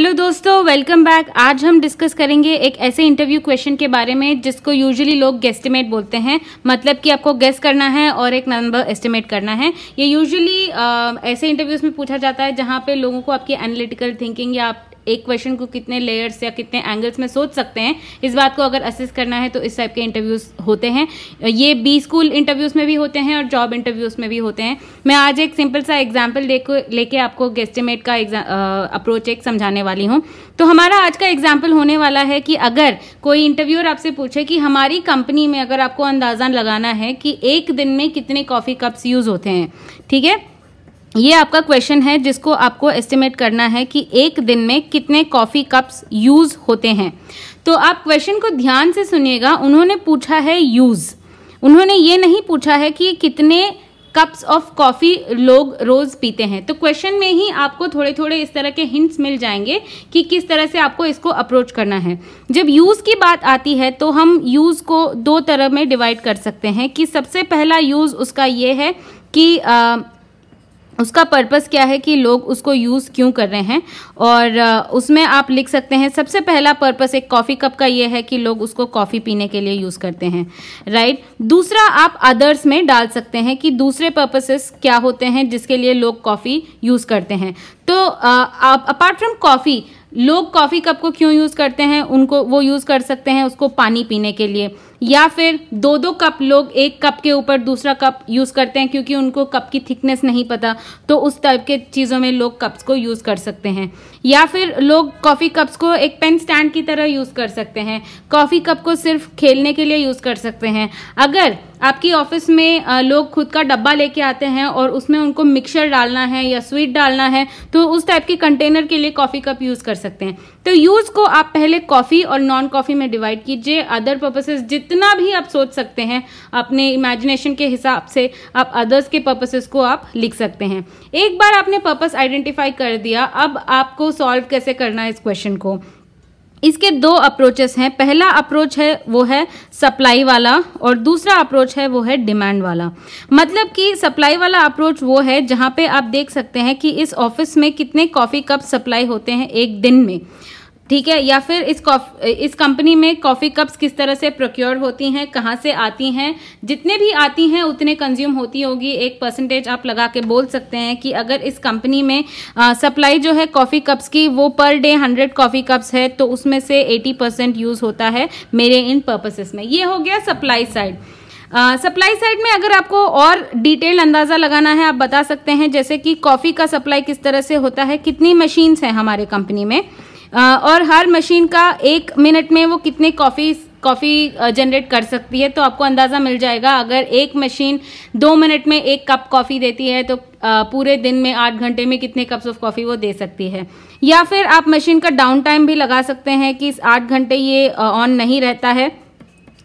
hello दोस्तों welcome back आज हम डिस्कस करेंगे एक ऐसे इंटरव्यू क्वेश्चन के बारे में जिसको यूजुअली लोग गेस्टिमेट बोलते हैं मतलब कि आपको गेस करना है और एक नंबर एस्टिमेट करना है ये यूजुअली ऐसे इंटरव्यूज में पूछा जाता है जहां पे लोगों को आपकी एनालिटिकल थिंकिंग या आप एक क्वेश्चन को कितने लेयर्स या कितने एंगल्स में सोच सकते हैं इस बात को अगर असेस करना है तो इस टाइप के इंटरव्यूज होते हैं ये बी स्कूल इंटरव्यूज में भी होते हैं और जॉब इंटरव्यूज में भी होते हैं मैं आज एक सिंपल सा एग्जाम्पल लेके आपको गेस्टिमेट का अप्रोच एक समझाने वाली हूँ तो हमारा आज का एग्जाम्पल होने वाला है कि अगर कोई इंटरव्यूअर आपसे पूछे कि हमारी कंपनी में अगर आपको अंदाजा लगाना है कि एक दिन में कितने कॉफी कप्स यूज होते हैं ठीक है ये आपका क्वेश्चन है जिसको आपको एस्टिमेट करना है कि एक दिन में कितने कॉफ़ी कप्स यूज़ होते हैं तो आप क्वेश्चन को ध्यान से सुनिएगा उन्होंने पूछा है यूज़ उन्होंने ये नहीं पूछा है कि कितने कप्स ऑफ कॉफ़ी लोग रोज़ पीते हैं तो क्वेश्चन में ही आपको थोड़े थोड़े इस तरह के हिंट्स मिल जाएंगे कि किस तरह से आपको इसको अप्रोच करना है जब यूज़ की बात आती है तो हम यूज़ को दो तरह में डिवाइड कर सकते हैं कि सबसे पहला यूज़ उसका ये है कि आ, उसका पर्पस क्या है कि लोग उसको यूज़ क्यों कर रहे हैं और उसमें आप लिख सकते हैं सबसे पहला पर्पस एक कॉफ़ी कप का ये है कि लोग उसको कॉफ़ी पीने के लिए यूज़ करते हैं राइट दूसरा आप अदर्स में डाल सकते हैं कि दूसरे पर्पसेस क्या होते हैं जिसके लिए लोग कॉफ़ी यूज़ करते हैं तो अपार्ट फ्रॉम कॉफ़ी लोग कॉफ़ी कप को क्यों यूज़ करते हैं उनको वो यूज़ कर सकते हैं उसको पानी पीने के लिए या फिर दो दो कप लोग एक कप के ऊपर दूसरा कप यूज़ करते हैं क्योंकि उनको कप की थिकनेस नहीं पता तो उस टाइप के चीज़ों में लोग कप्स को यूज़ कर सकते हैं या फिर लोग कॉफ़ी कप्स को एक पेन स्टैंड की तरह यूज़ कर सकते हैं कॉफ़ी कप को सिर्फ खेलने के लिए यूज़ कर सकते हैं अगर आपकी ऑफिस में लोग खुद का डब्बा लेके आते हैं और उसमें उनको मिक्सचर डालना है या स्वीट डालना है तो उस टाइप के कंटेनर के लिए कॉफ़ी कप यूज़ कर सकते हैं तो यूज़ को आप पहले कॉफ़ी और नॉन कॉफ़ी में डिवाइड कीजिए अदर पर्पसेस जितना भी आप सोच सकते हैं अपने इमेजिनेशन के हिसाब से आप अदर्स के पर्पसेस को आप लिख सकते हैं एक बार आपने पर्पस आइडेंटिफाई कर दिया अब आपको सॉल्व कैसे करना है इस क्वेश्चन को इसके दो अप्रोचेस हैं पहला अप्रोच है वो है सप्लाई वाला और दूसरा अप्रोच है वो है डिमांड वाला मतलब कि सप्लाई वाला अप्रोच वो है जहाँ पे आप देख सकते हैं कि इस ऑफिस में कितने कॉफ़ी कप सप्लाई होते हैं एक दिन में ठीक है या फिर इस इस कंपनी में कॉफ़ी कप्स किस तरह से प्रोक्योर होती हैं कहाँ से आती हैं जितने भी आती हैं उतने कंज्यूम होती होगी एक परसेंटेज आप लगा के बोल सकते हैं कि अगर इस कंपनी में सप्लाई जो है कॉफ़ी कप्स की वो per day hundred coffee cups है तो उसमें से एटी परसेंट यूज़ होता है मेरे इन पर्पसेस में ये हो गया supply side supply uh, side में अगर आपको और डिटेल अंदाज़ा लगाना है आप बता सकते हैं जैसे कि कॉफ़ी का सप्लाई किस तरह से होता है कितनी मशीन्स हैं हमारे कंपनी में और हर मशीन का एक मिनट में वो कितने कॉफ़ी कॉफ़ी जनरेट कर सकती है तो आपको अंदाज़ा मिल जाएगा अगर एक मशीन दो मिनट में एक कप कॉफ़ी देती है तो पूरे दिन में आठ घंटे में कितने कप्स ऑफ कॉफ़ी वो दे सकती है या फिर आप मशीन का डाउन टाइम भी लगा सकते हैं कि इस आठ घंटे ये ऑन नहीं रहता है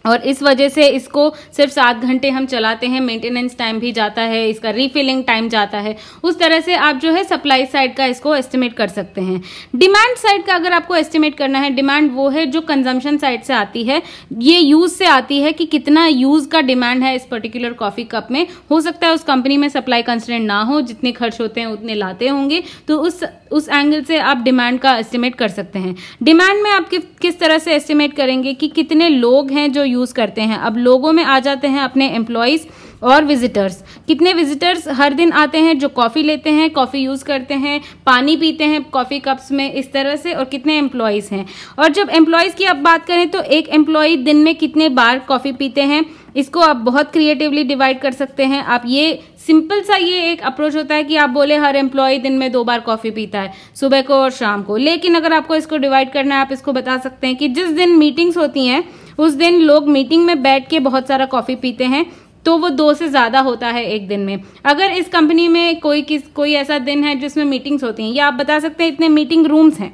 और इस वजह से इसको सिर्फ सात घंटे हम चलाते हैं मेंटेनेंस टाइम भी जाता है इसका रीफिलिंग टाइम जाता है उस तरह से आप जो है सप्लाई साइड का इसको एस्टिमेट कर सकते हैं डिमांड साइड का अगर आपको एस्टिमेट करना है डिमांड वो है जो कंजम्पशन साइड से आती है ये यूज से आती है कि कितना यूज का डिमांड है इस पर्टिकुलर कॉफी कप में हो सकता है उस कंपनी में सप्लाई कंसेंट ना हो जितने खर्च होते हैं उतने लाते होंगे तो उस उस एंगल से आप डिमांड का एस्टिमेट कर सकते हैं डिमांड में आप किस तरह से एस्टिमेट करेंगे कि कितने लोग हैं जो यूज़ करते हैं अब लोगों में आ जाते हैं अपने एम्प्लॉयज़ और विजिटर्स कितने विजिटर्स हर दिन आते हैं जो कॉफ़ी लेते हैं कॉफ़ी यूज़ करते हैं पानी पीते हैं कॉफ़ी कप्स में इस तरह से और कितने एम्प्लॉयज़ हैं और जब एम्प्लॉयज़ की आप बात करें तो एक एम्प्लॉय दिन में कितने बार कॉफ़ी पीते हैं इसको आप बहुत क्रिएटिवली डिवाइड कर सकते हैं आप ये सिंपल सा ये एक अप्रोच होता है कि आप बोले हर एम्प्लॉय दिन में दो बार कॉफ़ी पीता है सुबह को और शाम को लेकिन अगर आपको इसको डिवाइड करना है आप इसको बता सकते हैं कि जिस दिन मीटिंग्स होती हैं उस दिन लोग मीटिंग में बैठ के बहुत सारा कॉफ़ी पीते हैं तो वो दो से ज़्यादा होता है एक दिन में अगर इस कंपनी में कोई किस कोई ऐसा दिन है जिसमें मीटिंग्स होती हैं या आप बता सकते हैं इतने मीटिंग रूम्स हैं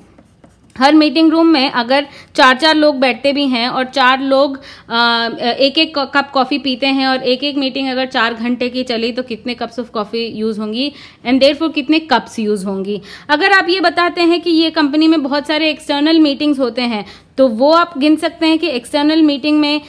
हर मीटिंग रूम में अगर चार चार लोग बैठते भी हैं और चार लोग आ, एक एक कप कॉफ़ी पीते हैं और एक एक मीटिंग अगर चार घंटे की चली तो कितने कप्स ऑफ कॉफ़ी यूज़ होंगी एंड देर फोर कितने कप्स यूज़ होंगी अगर आप ये बताते हैं कि ये कंपनी में बहुत सारे एक्सटर्नल मीटिंग्स होते हैं तो वो आप गिन सकते हैं कि एक्सटर्नल मीटिंग में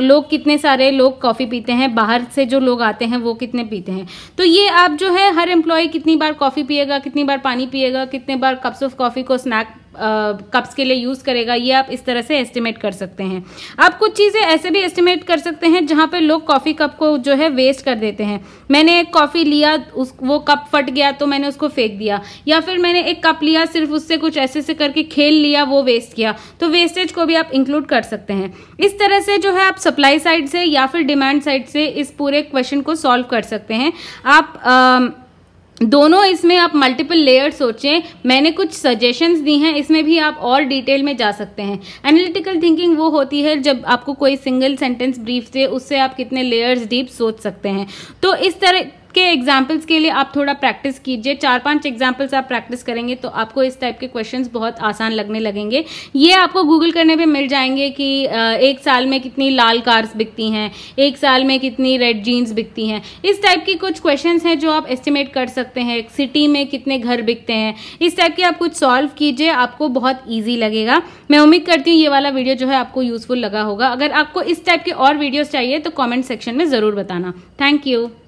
लोग कितने सारे लोग कॉफ़ी पीते हैं बाहर से जो लोग आते हैं वो कितने पीते हैं तो ये आप जो है हर एम्प्लॉय कितनी बार कॉफ़ी पिएगा कितनी बार पानी पिएगा कितने बार कप्स ऑफ कॉफ़ी को स्नैक कप्स के लिए यूज़ करेगा ये आप इस तरह से एस्टिमेट कर सकते हैं आप कुछ चीज़ें ऐसे भी एस्टिमेट कर सकते हैं जहाँ पर लोग कॉफ़ी कप को जो है वेस्ट कर देते हैं मैंने एक कॉफ़ी लिया उस वो कप फट गया तो मैंने उसको फेंक दिया या फिर मैंने एक कप लिया सिर्फ उससे कुछ ऐसे ऐसे करके खेल लिया वो वेस्ट किया तो वेस्टेज को भी आप इंक्लूड कर सकते हैं इस तरह से जो है आप सप्लाई साइड से या फिर डिमांड साइड से इस पूरे क्वेश्चन को सॉल्व कर सकते हैं आप आ, दोनों इसमें आप मल्टीपल लेयर सोचें मैंने कुछ सजेशंस दी हैं इसमें भी आप और डिटेल में जा सकते हैं एनालिटिकल थिंकिंग वो होती है जब आपको कोई सिंगल सेंटेंस ब्रीफ दे उससे आप कितने लेयर्स डीप सोच सकते हैं तो इस तरह के एग्जाम्पल्स के लिए आप थोड़ा प्रैक्टिस कीजिए चार पांच एग्जाम्पल्स आप प्रैक्टिस करेंगे तो आपको इस टाइप के क्वेश्चंस बहुत आसान लगने लगेंगे ये आपको गूगल करने पे मिल जाएंगे कि एक साल में कितनी लाल कार्स बिकती हैं एक साल में कितनी रेड जीन्स बिकती हैं इस टाइप के कुछ क्वेश्चन हैं जो आप एस्टिमेट कर सकते हैं सिटी में कितने घर बिकते हैं इस टाइप के आप कुछ सॉल्व कीजिए आपको बहुत ईजी लगेगा मैं उम्मीद करती हूँ ये वाला वीडियो जो है आपको यूजफुल लगा होगा अगर आपको इस टाइप के और वीडियोज़ चाहिए तो कॉमेंट सेक्शन में ज़रूर बताना थैंक यू